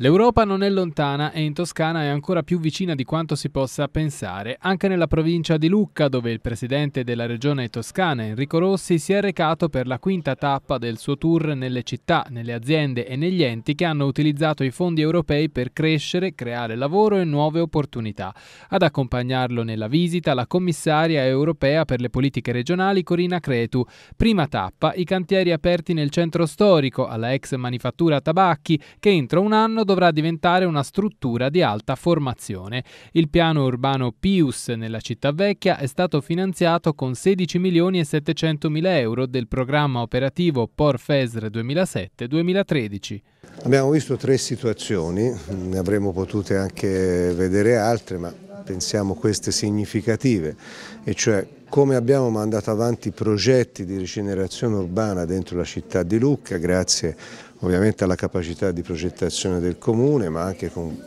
L'Europa non è lontana e in Toscana è ancora più vicina di quanto si possa pensare, anche nella provincia di Lucca, dove il presidente della regione toscana Enrico Rossi si è recato per la quinta tappa del suo tour nelle città, nelle aziende e negli enti che hanno utilizzato i fondi europei per crescere, creare lavoro e nuove opportunità. Ad accompagnarlo nella visita la commissaria europea per le politiche regionali Corina Cretu. Prima tappa, i cantieri aperti nel centro storico alla ex manifattura Tabacchi, che entro un anno dovrà diventare una struttura di alta formazione. Il piano urbano Pius nella città vecchia è stato finanziato con 16 milioni e 700 mila euro del programma operativo Por Porfesr 2007-2013. Abbiamo visto tre situazioni, ne avremmo potute anche vedere altre, ma pensiamo queste significative, e cioè come abbiamo mandato avanti progetti di rigenerazione urbana dentro la città di Lucca grazie ovviamente alla capacità di progettazione del Comune ma anche con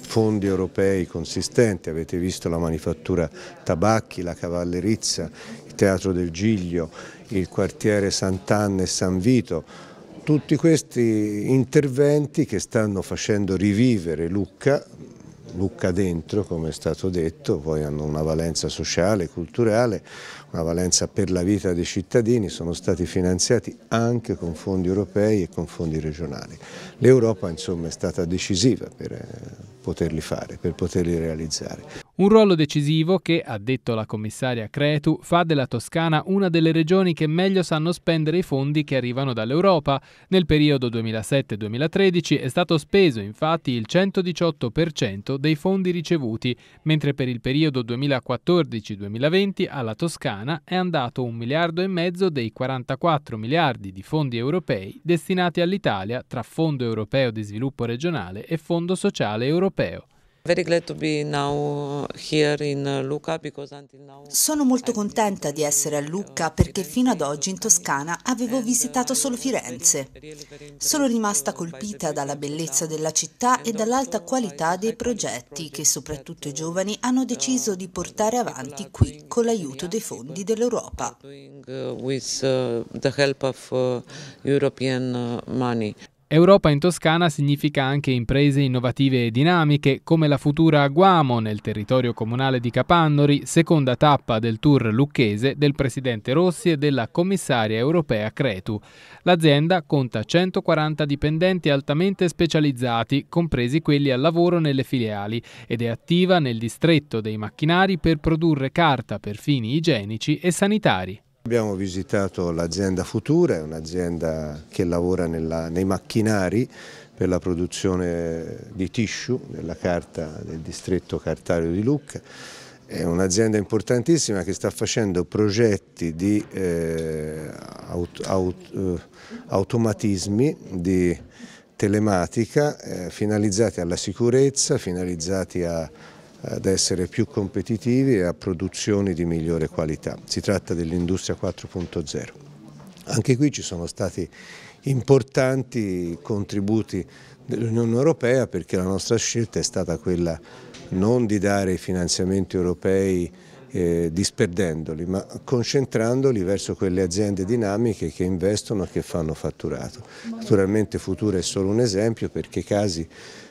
fondi europei consistenti, avete visto la manifattura Tabacchi, la Cavallerizza, il Teatro del Giglio, il quartiere Sant'Anna e San Vito, tutti questi interventi che stanno facendo rivivere Lucca Lucca dentro, come è stato detto, poi hanno una valenza sociale, culturale, una valenza per la vita dei cittadini, sono stati finanziati anche con fondi europei e con fondi regionali. L'Europa insomma è stata decisiva per eh, poterli fare, per poterli realizzare. Un ruolo decisivo che, ha detto la commissaria Cretu, fa della Toscana una delle regioni che meglio sanno spendere i fondi che arrivano dall'Europa. Nel periodo 2007-2013 è stato speso infatti il 118% dei fondi ricevuti, mentre per il periodo 2014-2020 alla Toscana è andato un miliardo e mezzo dei 44 miliardi di fondi europei destinati all'Italia tra Fondo europeo di sviluppo regionale e Fondo sociale europeo. Uh, Sono molto contenta di essere a Lucca perché fino ad oggi in Toscana avevo uh, visitato solo Firenze. Sono rimasta colpita dalla bellezza della città e dall'alta qualità dei progetti che soprattutto i uh, giovani hanno deciso di portare avanti qui con l'aiuto dei fondi dell'Europa. Europa in Toscana significa anche imprese innovative e dinamiche, come la futura Guamo nel territorio comunale di Capannori, seconda tappa del tour lucchese del presidente Rossi e della commissaria europea Cretu. L'azienda conta 140 dipendenti altamente specializzati, compresi quelli al lavoro nelle filiali, ed è attiva nel distretto dei macchinari per produrre carta per fini igienici e sanitari. Abbiamo visitato l'azienda Futura, è un'azienda che lavora nella, nei macchinari per la produzione di tissue della carta del distretto cartario di Lucca. È un'azienda importantissima che sta facendo progetti di eh, aut, aut, uh, automatismi, di telematica eh, finalizzati alla sicurezza, finalizzati a ad essere più competitivi e a produzioni di migliore qualità. Si tratta dell'industria 4.0. Anche qui ci sono stati importanti contributi dell'Unione Europea perché la nostra scelta è stata quella non di dare i finanziamenti europei eh, disperdendoli, ma concentrandoli verso quelle aziende dinamiche che investono e che fanno fatturato. Naturalmente Futura è solo un esempio perché i casi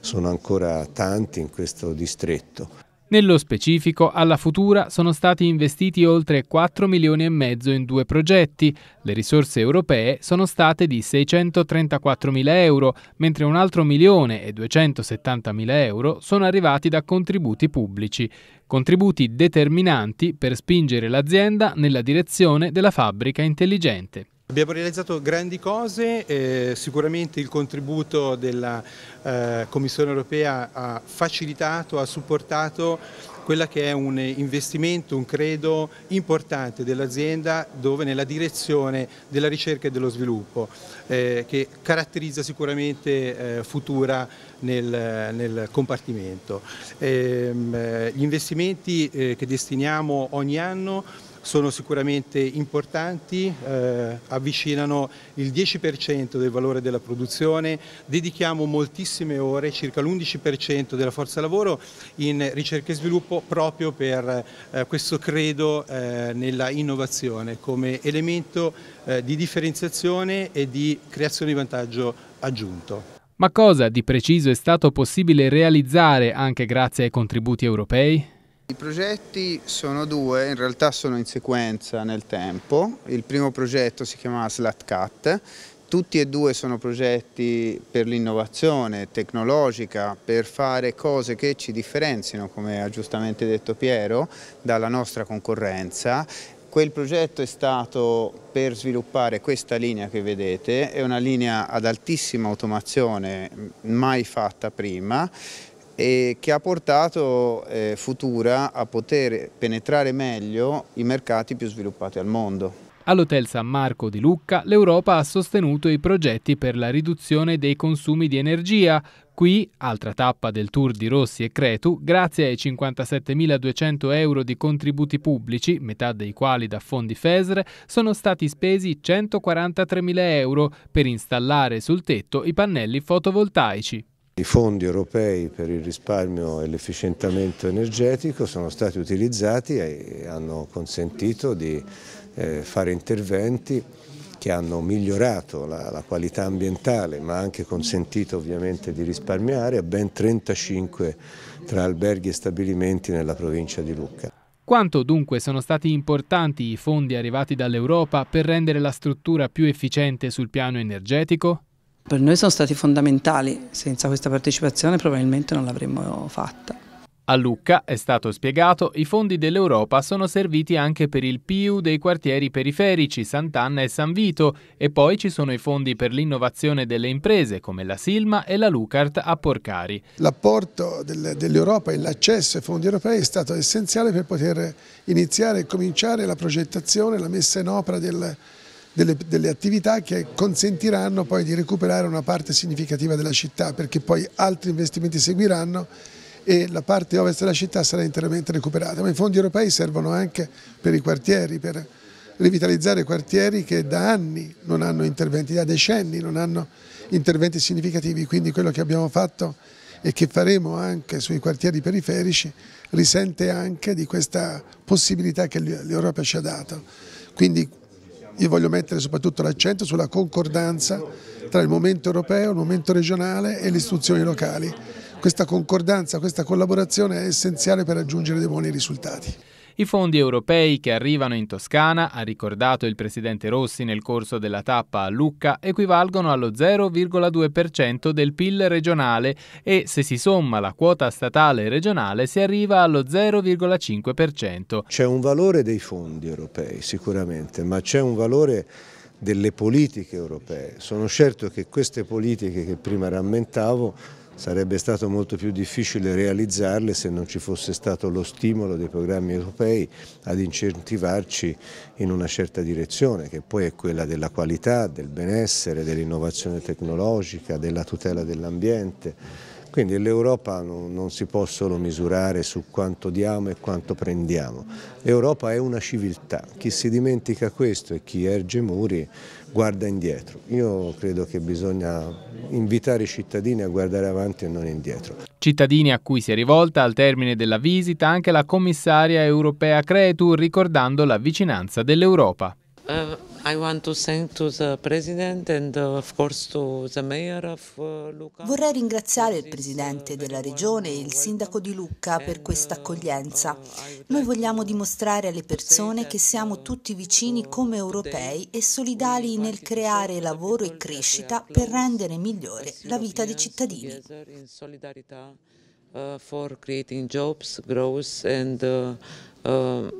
sono ancora tanti in questo distretto. Nello specifico, alla Futura sono stati investiti oltre 4 milioni e mezzo in due progetti. Le risorse europee sono state di 634 mila euro, mentre un altro milione e 270 mila euro sono arrivati da contributi pubblici. Contributi determinanti per spingere l'azienda nella direzione della fabbrica intelligente. Abbiamo realizzato grandi cose, eh, sicuramente il contributo della eh, Commissione europea ha facilitato, ha supportato quella che è un investimento, un credo importante dell'azienda dove nella direzione della ricerca e dello sviluppo eh, che caratterizza sicuramente eh, Futura nel, nel compartimento. Ehm, eh, gli investimenti eh, che destiniamo ogni anno sono sicuramente importanti, eh, avvicinano il 10% del valore della produzione, dedichiamo moltissime ore, circa l'11% della forza lavoro in ricerca e sviluppo proprio per eh, questo credo eh, nella innovazione come elemento eh, di differenziazione e di creazione di vantaggio aggiunto. Ma cosa di preciso è stato possibile realizzare anche grazie ai contributi europei? I progetti sono due, in realtà sono in sequenza nel tempo. Il primo progetto si chiama Slat Cut, tutti e due sono progetti per l'innovazione tecnologica, per fare cose che ci differenzino, come ha giustamente detto Piero, dalla nostra concorrenza Quel progetto è stato per sviluppare questa linea che vedete, è una linea ad altissima automazione mai fatta prima, e che ha portato eh, Futura a poter penetrare meglio i mercati più sviluppati al mondo. All'Hotel San Marco di Lucca l'Europa ha sostenuto i progetti per la riduzione dei consumi di energia. Qui, altra tappa del tour di Rossi e Cretu, grazie ai 57.200 euro di contributi pubblici, metà dei quali da fondi FESR, sono stati spesi 143.000 euro per installare sul tetto i pannelli fotovoltaici. I fondi europei per il risparmio e l'efficientamento energetico sono stati utilizzati e hanno consentito di eh, fare interventi che hanno migliorato la, qualità ambientale ma anche consentito ovviamente di risparmiare a ben 35 tra alberghi e stabilimenti nella provincia di Lucca. Quanto dunque sono stati importanti i fondi arrivati dall'Europa per rendere la struttura più efficiente sul piano energetico? per noi sono stati fondamentali, senza questa partecipazione probabilmente non l'avremmo fatta. A Lucca, è stato spiegato, i fondi dell'Europa sono serviti anche per il PIU dei quartieri periferici Sant'Anna e San Vito e poi ci sono i fondi per l'innovazione delle imprese come la Silma e la Lucart a Porcari. L'apporto dell'Europa e l'accesso ai fondi europei è stato essenziale per poter iniziare e cominciare la progettazione, la messa in opera del, delle, delle, attività che consentiranno poi di recuperare una parte significativa della città perché poi altri investimenti seguiranno e la parte ovest della città sarà interamente recuperata, ma i fondi europei servono anche per i quartieri, per rivitalizzare quartieri che da anni non hanno interventi, da decenni non hanno interventi significativi, quindi quello che abbiamo fatto e che faremo anche sui quartieri periferici risente anche di questa possibilità che l'Europa ci ha dato. Quindi io voglio mettere soprattutto l'accento sulla concordanza tra il momento europeo, il momento regionale e le istituzioni locali. Questa concordanza, questa collaborazione è essenziale per raggiungere dei buoni risultati. I fondi europei che arrivano in Toscana, ha ricordato il presidente Rossi nel corso della tappa a Lucca, equivalgono allo 0,2% del PIL regionale e se si somma la quota statale e regionale si arriva allo 0,5%. C'è un valore dei fondi europei sicuramente, ma c'è un valore delle politiche europee. Sono certo che queste politiche che prima rammentavo sarebbe stato molto più difficile realizzarle se non ci fosse stato lo stimolo dei programmi europei ad incentivarci in una certa direzione che poi è quella della qualità, del benessere, dell'innovazione tecnologica, della tutela dell'ambiente quindi l'Europa non, non si può solo misurare su quanto diamo e quanto prendiamo. L'Europa è una civiltà. Chi si dimentica questo e chi erge muri guarda indietro. Io credo che bisogna invitare i cittadini a guardare avanti e non indietro. Cittadini a cui si è rivolta al termine della visita anche la commissaria europea Cretu ricordando la vicinanza dell'Europa. Uh Uh, uh, Vorrei ringraziare il uh, Presidente della Regione e il Sindaco di Lucca per questa accoglienza. Noi vogliamo dimostrare alle persone che siamo tutti vicini come europei e solidali nel creare lavoro e crescita per rendere migliore la vita dei cittadini. uh, for creating jobs, growth, and uh, uh,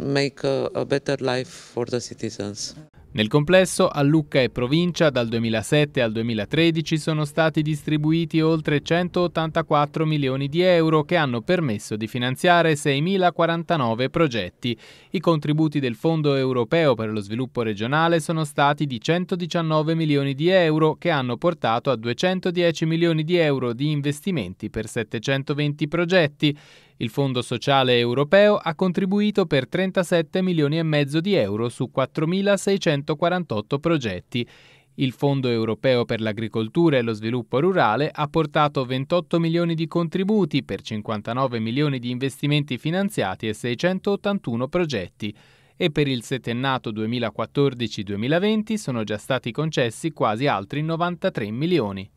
make a, a better life for the citizens. Nel complesso, a Lucca e provincia dal 2007 al 2013 sono stati distribuiti oltre 184 milioni di euro che hanno permesso di finanziare 6.049 progetti. I contributi del Fondo europeo per lo sviluppo regionale sono stati di 119 milioni di euro che hanno portato a 210 milioni di euro di investimenti per 720 progetti. Il Fondo Sociale Europeo ha contribuito per 37 milioni e mezzo di euro su 4.648 progetti. Il Fondo Europeo per l'Agricoltura e lo Sviluppo Rurale ha portato 28 milioni di contributi per 59 milioni di investimenti finanziati e 681 progetti e per il settennato 2014-2020 sono già stati concessi quasi altri 93 milioni.